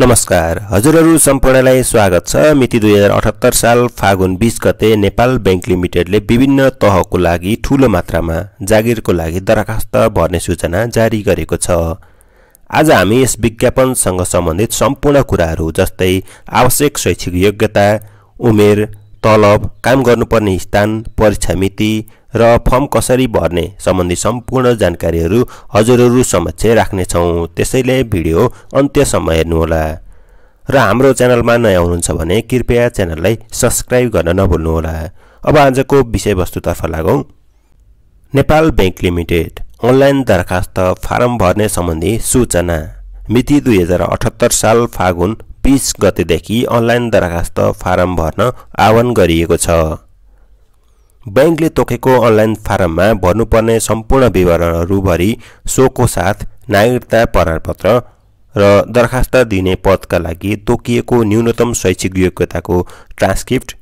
नमस्कार हजुरहरू सम्पूर्णलाई स्वागत छ मिति दुई हजार अठहत्तर साल फागुन बिस गते नेपाल ब्याङ्क लिमिटेडले विभिन्न तहको लागि ठूलो मात्रामा जागिरको लागि दरखास्त भर्ने सूचना जारी गरेको छ आज हामी यस विज्ञापनसँग सम्बन्धित सम्पूर्ण कुराहरू जस्तै आवश्यक शैक्षिक योग्यता उमेर तलब काम गर्नुपर्ने स्थान परीक्षा मिति र फर्म कसरी भर्ने सम्बन्धी सम्पूर्ण जानकारीहरू हजुरहरू समक्ष राख्नेछौँ त्यसैले भिडियो अन्त्यसम्म हेर्नुहोला र हाम्रो च्यानलमा नयाँ हुनुहुन्छ भने कृपया च्यानललाई सब्सक्राइब गर्न नभुल्नुहोला अब आजको विषयवस्तुतर्फ लागौँ नेपाल ब्याङ्क लिमिटेड अनलाइन दरखास्त फारम भर्ने सम्बन्धी सूचना मिति दुई हजार अठहत्तर साल फागुन बिस गतेदेखि अनलाइन दरखास्त फारम भर्न आह्वान गरिएको छ ब्याङ्कले तोकेको अनलाइन फारममा भर्नुपर्ने सम्पूर्ण विवरणहरूभरि सोको साथ नागरिकता प्रमाणपत्र र दरखास्त दिने पदका लागि तोकिएको न्यूनतम शैक्षिक योग्यताको ट्रान्सक्रिप्ट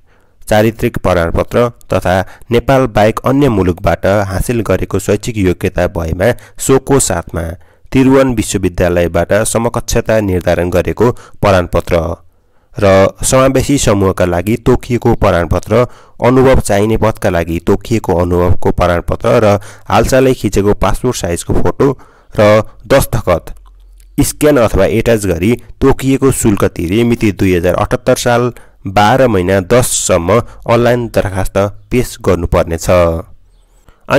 चारित्रिक प्रमाणपत्र तथा नेपाल बाहेक अन्य मुलुकबाट हासिल गरेको शैक्षिक योग्यता भएमा सोको साथमा त्रिभुवन विश्वविद्यालयबाट समकक्षता निर्धारण गरेको प्रमाणपत्र र समावेशी समूहका लागि तोकिएको प्रमाणपत्र अनुभव चाहिने पदका लागि तोकिएको अनुभवको प्रमाणपत्र र हालचालै खिचेको पासपोर्ट साइजको फोटो र दस्तखत स्क्यान अथवा एट्याच गरी तोकिएको शुल्क तिरे मिति दुई हजार अठहत्तर साल बाह्र महिना दससम्म अनलाइन दरखास्त पेस गर्नुपर्नेछ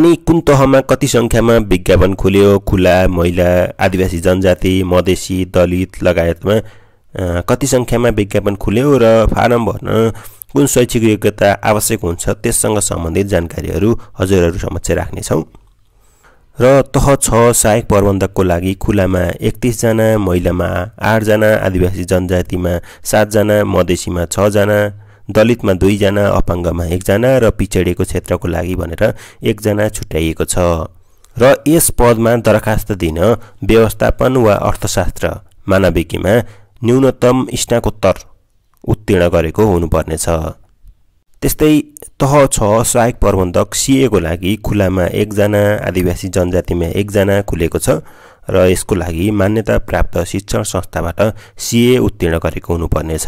अनि कुन तहमा कति सङ्ख्यामा विज्ञापन खुल्यो खुला महिला आदिवासी जनजाति मधेसी दलित लगायतमा कति सङ्ख्यामा विज्ञापन खुल्यो र फारम भर्न कुन शैक्षिक योग्यता आवश्यक हुन्छ त्यससँग सम्बन्धित जानकारीहरू हजुरहरू समक्ष राख्नेछौँ र तह छ सहायक प्रबन्धकको लागि खुलामा एकतिसजना महिलामा आठजना आदिवासी जनजातिमा सातजना मधेसीमा छजना दलितमा दुईजना अपाङ्गमा एकजना र पिछडिएको क्षेत्रको लागि भनेर एकजना छुट्याइएको छ र यस पदमा दरखास्त दिन व्यवस्थापन वा अर्थशास्त्र मानविकीमा न्यूनतम स्नाकोत्तर उत्तीर्ण गरेको हुनुपर्नेछ त्यस्तै तह छ सहायक प्रबन्धक सिएको लागि खुलामा एकजना आदिवासी जनजातिमा एकजना खुलेको छ र यसको लागि मान्यता प्राप्त शिक्षण संस्थाबाट सिए उत्तीर्ण गरेको हुनुपर्नेछ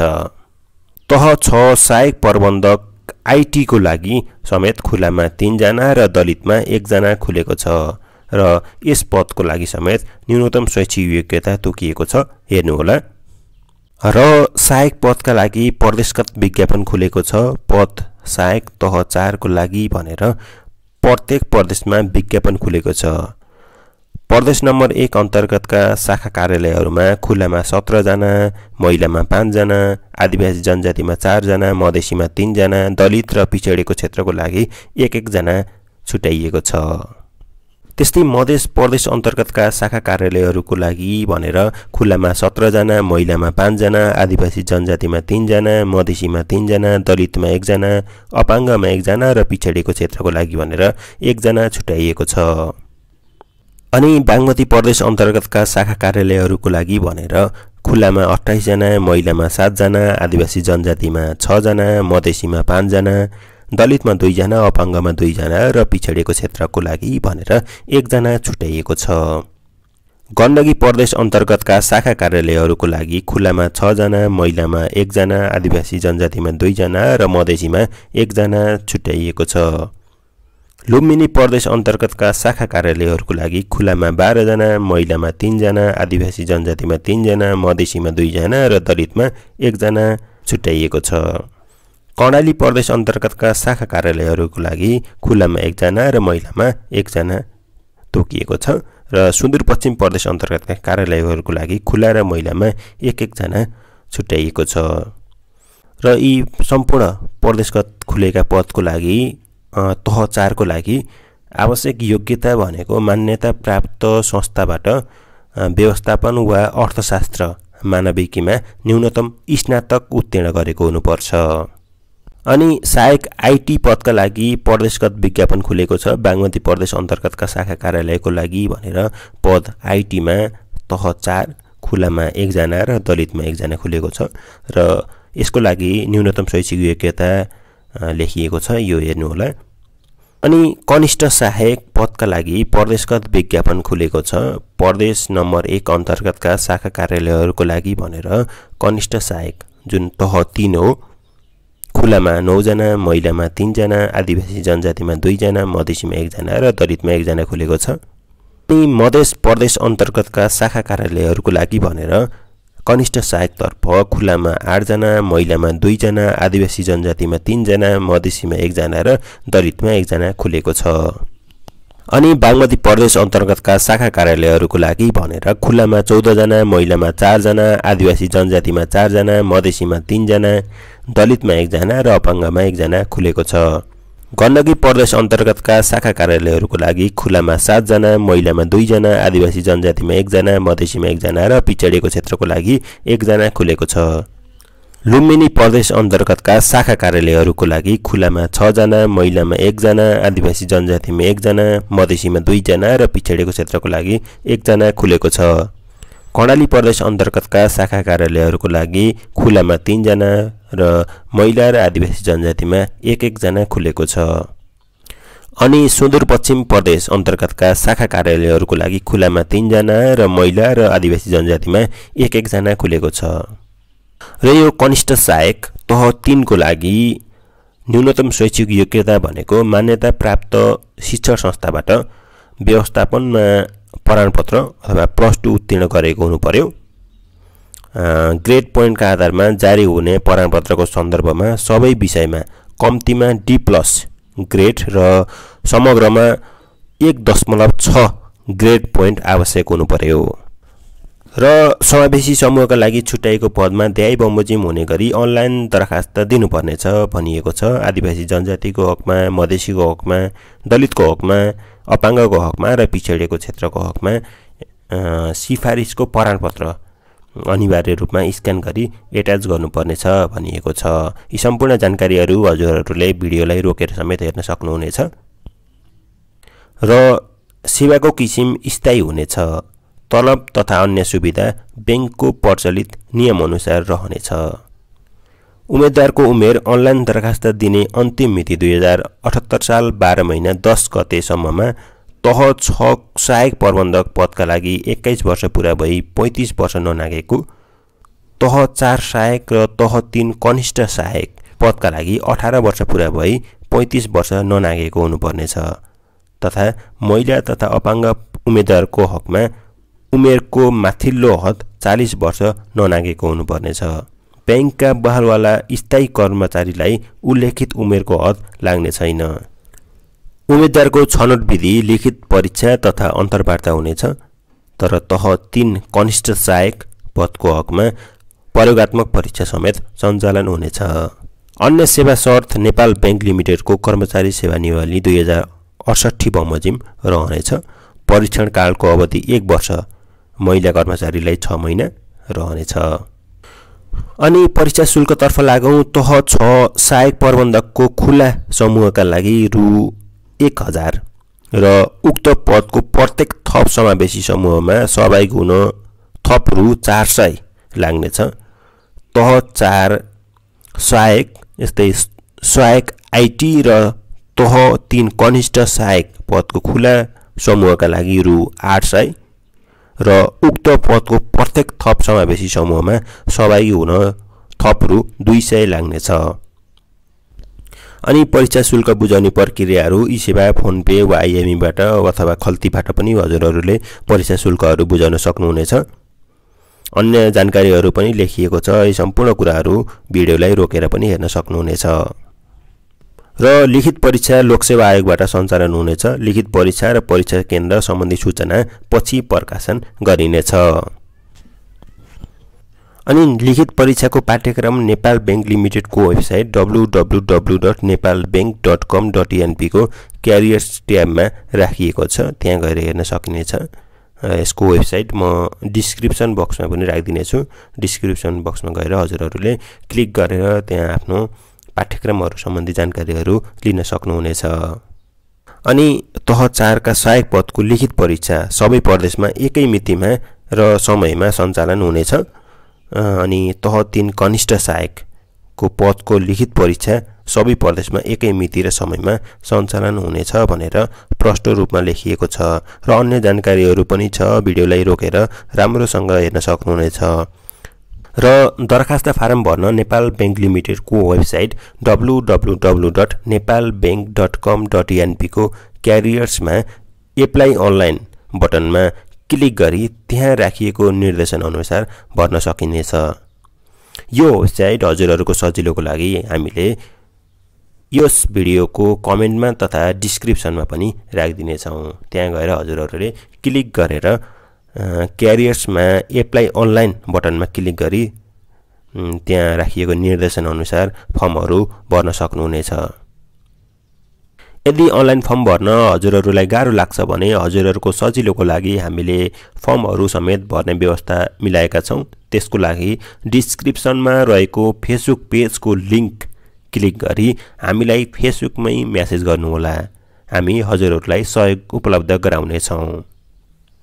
तह छ सहायक प्रबन्धक आइटीको लागि समेत खुलामा तिनजना र दलितमा एकजना खुलेको छ र यस पदको लागि समेत न्यूनतम शैक्षिक योग्यता तोकिएको छ हेर्नुहोला र सहायक पदका लागि प्रदेशगत विज्ञापन खुलेको छ पद सहायक तह चारको लागि भनेर प्रत्येक प्रदेशमा विज्ञापन खुलेको छ प्रदेश नम्बर एक अन्तर्गतका शाखा कार्यालयहरूमा खुल्लामा सत्रजना महिलामा पाँचजना आदिवासी जनजातिमा चारजना मधेसीमा तिनजना दलित र पिछडिएको क्षेत्रको लागि एक एकजना छुट्याइएको छ त्यस्तै मधेस प्रदेश अन्तर्गतका शाखा कार्यालयहरूको लागि भनेर खुल्लामा सत्रजना महिलामा पाँचजना आदिवासी जनजातिमा तिनजना मधेसीमा तिनजना दलितमा एकजना अपाङ्गमा एकजना र पिछडिएको क्षेत्रको लागि भनेर एकजना छुट्याइएको छ अनि बागमती प्रदेश अन्तर्गतका शाखा कार्यालयहरूको लागि भनेर खुल्लामा अठाइसजना महिलामा सातजना आदिवासी जनजातिमा छजना मधेसीमा पाँचजना दलितमा दुईजना अपाङ्गमा दुईजना र पिछडिएको क्षेत्रको लागि भनेर एकजना छुट्याइएको छ गण्डकी प्रदेश अन्तर्गतका शाखा कार्यालयहरूको लागि खुलामा छजना महिलामा एकजना आदिवासी जनजातिमा दुईजना र मधेसीमा एकजना छुट्याइएको छ लुम्बिनी प्रदेश अन्तर्गतका शाखा कार्यालयहरूको लागि खुलामा बाह्रजना महिलामा तिनजना आदिवासी जनजातिमा तिनजना मधेसीमा दुईजना र दलितमा एकजना छुट्याइएको छ कर्णाली प्रदेश अन्तर्गतका शाखा कार्यालयहरूको लागि खुल्लामा एकजना र महिलामा एकजना तोकिएको छ र सुदूरपश्चिम प्रदेश अन्तर्गतका कार्यालयहरूको लागि खुल्ला र महिलामा एक एकजना छुट्याइएको छ र यी सम्पूर्ण प्रदेशगत खुलेका पदको लागि तह चारको लागि आवश्यक योग्यता भनेको मान्यता प्राप्त संस्थाबाट व्यवस्थापन वा अर्थशास्त्र मानविकीमा न्यूनतम स्नातक उत्तीर्ण गरेको हुनुपर्छ अनि सहायक आइटी पदका लागि प्रदेशगत विज्ञापन खुलेको छ बागमती प्रदेश अन्तर्गतका शाखा कार्यालयको लागि भनेर पद आइटीमा तह चार खुलामा एकजना र दलितमा एकजना खुलेको छ र यसको लागि न्यूनतम शैक्षिक योग्यता लेखिएको छ यो हेर्नुहोला अनि कनिष्ठ सहायक पदका लागि प्रदेशगत विज्ञापन खुलेको छ प्रदेश नम्बर एक अन्तर्गतका शाखा कार्यालयहरूको लागि भनेर कनिष्ठ सहायक जुन तह तिन हो खुलामा नौजना महिलामा तिनजना आदिवासी जनजातिमा दुईजना मधेसीमा एकजना र दलितमा एकजना खुलेको छ ती मधेस प्रदेश अन्तर्गतका शाखा कार्यालयहरूको लागि भनेर कनिष्ठ सहायकतर्फ खुलामा आठजना महिलामा दुईजना आदिवासी जनजातिमा तिनजना मधेसीमा एकजना र दलितमा एकजना खुलेको छ अनि बागमती प्रदेश अन्तर्गतका शाखा कार्यालयहरूको लागि भनेर खुल्लामा चौधजना महिलामा चारजना आदिवासी जनजातिमा चारजना मधेसीमा तिनजना दलितमा एकजना र अपाङ्गमा एकजना खुलेको छ गण्डकी प्रदेश अन्तर्गतका शाखा कार्यालयहरूको लागि खुलामा सातजना महिलामा दुईजना आदिवासी जनजातिमा एकजना मधेसीमा एकजना र पिछडिएको क्षेत्रको लागि एकजना खुलेको छ लुम्बिनी प्रदेश अन्तर्गतका शाखा कार्यालयहरूको लागि खुलामा छजना महिलामा एकजना आदिवासी जनजातिमा एकजना मधेसीमा दुईजना र पिछडेको क्षेत्रको लागि एकजना खुलेको छ कर्णाली प्रदेश अन्तर्गतका शाखा कार्यालयहरूको लागि खुलामा तिनजना र महिला र आदिवासी जनजातिमा एक एकजना खुलेको छ अनि सुदूरपश्चिम प्रदेश अन्तर्गतका शाखा कार्यालयहरूको लागि खुलामा तिनजना र महिला र आदिवासी जनजातिमा एक एकजना खुलेको छ र यो कनिष्ठ सहायक तह तिनको लागि न्यूनतम शैक्षिक योग्यता भनेको मान्यता प्राप्त शिक्षण संस्थाबाट व्यवस्थापनमा प्रमाणपत्र अथवा प्लस टू उत्तीर्ण गरेको हुनु पर्यो ग्रेड पोइन्टका आधारमा जारी हुने प्रमाणपत्रको सन्दर्भमा सबै विषयमा कम्तीमा डी प्लस ग्रेड र समग्रमा एक दशमलव छ ग्रेड पोइन्ट आवश्यक हुनु पर्यो र समावेशी समूहका लागि छुट्याएको पदमा ध्याई बमोजिम हुने गरी अनलाइन दरखास्त दिनुपर्नेछ भनिएको छ आदिवासी जनजातिको हकमा मधेसीको हकमा दलितको हकमा अपाङ्गको हकमा र पिछडिएको क्षेत्रको हकमा सिफारिसको प्रमाणपत्र अनिवार्य रूपमा स्क्यान गरी एट्याच गर्नुपर्नेछ भनिएको छ यी सम्पूर्ण जानकारीहरू हजुरहरूले भिडियोलाई रोकेर समेत हेर्न सक्नुहुनेछ र सेवाको किसिम स्थायी हुनेछ तलब तथा अन्य सुविधा ब्याङ्कको प्रचलित नियमअनुसार रहनेछ उम्मेद्वारको उमेर अनलाइन दरखास्त दिने अन्तिम मिति दुई हजार अठहत्तर साल बाह्र महिना दस गतेसम्ममा तह छ सहायक प्रबन्धक पदका लागि एक्काइस वर्ष पुरा भई पैँतिस वर्ष ननागेको तह चार सहायक र तह तिन कनिष्ठ सहायक पदका लागि अठार वर्ष पुरा भई पैँतिस वर्ष ननागेको हुनुपर्नेछ तथा महिला तथा अपाङ्ग उम्मेद्वारको हकमा उमेरको माथिल्लो हद चालिस वर्ष ननागेको हुनुपर्नेछ ब्याङ्कका बहालवाला स्थायी कर्मचारीलाई उल्लेखित उमेरको हद लाग्ने छैन उम्मेद्वारको छनौट विधि लिखित परीक्षा तथा अन्तर्वार्ता हुनेछ तर तह तिन कनिष्ठ सहायक पदको हकमा प्रयोगत्मक परीक्षा समेत सञ्चालन हुनेछ अन्य सेवा शर्त नेपाल ब्याङ्क लिमिटेडको कर्मचारी सेवा निवाली दुई हजार अडसट्ठी बमोजिम रहनेछ परीक्षणकालको अवधि एक वर्ष महिला कर्मचारीलाई छ महिना रहनेछ अनि परीक्षा शुल्कतर्फ लागौँ तह छ सहायक प्रबन्धकको खुला समूहका लागि रु एक हजार र उक्त पदको प्रत्येक थप समावेशी समूहमा सहभागी हुन थप रु चार सय लाग्नेछ तह चार सहायक यस्तै सहायक आइटी र तह तिन कनिष्ठ सहायक पदको खुला समूहका लागि रु आठ सय र उक्त पदको प्रत्येक थप समावेशी समूहमा सहभागी हुन थप रु दुई सय लाग्नेछ अनि परीक्षा शुल्क बुझाउने प्रक्रियाहरू ई सेवा पे वा आइएमईबाट अथवा खल्तीबाट पनि हजुरहरूले परीक्षा शुल्कहरू बुझाउन सक्नुहुनेछ अन्य जानकारीहरू पनि लेखिएको छ यी सम्पूर्ण कुराहरू भिडियोलाई रोकेर पनि हेर्न सक्नुहुनेछ र लिखित परीक्षा लोकसेवा आयोगबाट सञ्चालन हुनेछ लिखित परीक्षा र परीक्षा केन्द्र सम्बन्धी सूचना पछि प्रकाशन गरिनेछ अनि लिखित परीक्षाको पाठ्यक्रम नेपाल ब्याङ्क लिमिटेडको website W W W dot Nepal bank dot com dot एनपीको क्यारियर्स ट्याबमा राखिएको छ त्यहाँ गएर हेर्न सकिनेछ यसको वेबसाइट म डिस्क्रिप्सन बक्समा पनि राखिदिनेछु डिस्क्रिप्सन बक्समा गएर हजुरहरूले क्लिक गरेर त्यहाँ आफ्नो पाठ्यक्रमहरू सम्बन्धी जानकारीहरू लिन सक्नुहुनेछ अनि तह चारका सहायक पदको लिखित परीक्षा सबै प्रदेशमा एकै मितिमा र समयमा सञ्चालन हुनेछ अनि तह तिन कनिष्ठ सहायकको पदको लिखित परीक्षा सबै प्रदेशमा एकै मिति र समयमा सञ्चालन हुनेछ भनेर प्रष्ट रूपमा लेखिएको छ र अन्य जानकारीहरू पनि छ भिडियोलाई रोकेर राम्रोसँग हेर्न सक्नुहुनेछ र दरखास्त फारम भर्न नेपाल ब्याङ्क लिमिटेडको website W W W dot Nepal bank dot com dot एनपीको क्यारियर्समा एप्लाई अनलाइन बटनमा क्लिक गरी त्यहाँ राखिएको निर्देशनअनुसार भर्न सकिनेछ यो वेबसाइट हजुरहरूको सजिलोको लागि हामीले यस भिडियोको कमेन्टमा तथा डिस्क्रिप्सनमा पनि राखिदिनेछौँ त्यहाँ गएर हजुरहरूले क्लिक गरेर क्यारियर्समा एप्लाई अनलाइन बटनमा क्लिक गरी त्यहाँ राखिएको निर्देशनअनुसार फर्महरू भर्न सक्नुहुनेछ यदि अनलाइन फर्म भर्न हजुरहरूलाई गाह्रो लाग्छ भने हजुरहरूको सजिलोको लागि हामीले फर्महरू समेत भर्ने व्यवस्था मिलाएका छौँ त्यसको लागि डिस्क्रिप्सनमा रहेको फेसबुक पेजको लिङ्क क्लिक गरी हामीलाई फेसबुकमै म्यासेज गर्नुहोला हामी हजुरहरूलाई सहयोग उपलब्ध गराउनेछौँ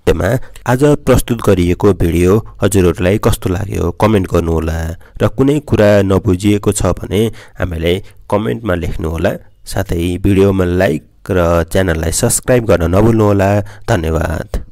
साहित्यमा आज प्रस्तुत गरिएको भिडियो हजुरहरूलाई कस्तो लाग्यो कमेन्ट गर्नुहोला र कुनै कुरा नबुझिएको छ भने हामीलाई कमेन्टमा लेख्नुहोला साथै भिडियोमा लाइक र च्यानललाई सब्सक्राइब गर्न नभुल्नुहोला धन्यवाद